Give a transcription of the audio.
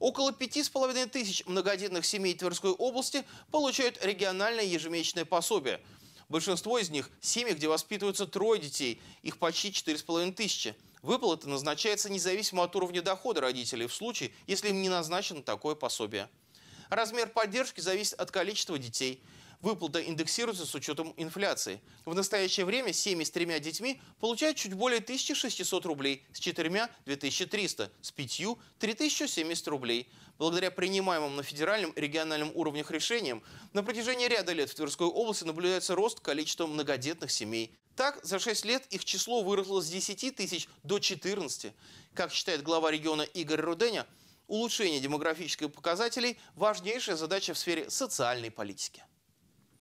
Около пяти с половиной тысяч многодетных семей Тверской области получают региональное ежемесячное пособие. Большинство из них – семьи, где воспитываются трое детей, их почти четыре с половиной тысячи. Выплата назначается независимо от уровня дохода родителей в случае, если им не назначено такое пособие. Размер поддержки зависит от количества детей – Выплата индексируется с учетом инфляции. В настоящее время семьи с тремя детьми получают чуть более 1600 рублей, с четырьмя – 2300, с пятью – 3070 рублей. Благодаря принимаемым на федеральном и региональном уровнях решениям на протяжении ряда лет в Тверской области наблюдается рост количества многодетных семей. Так, за 6 лет их число выросло с 10 тысяч до 14. Как считает глава региона Игорь Руденя, улучшение демографических показателей – важнейшая задача в сфере социальной политики.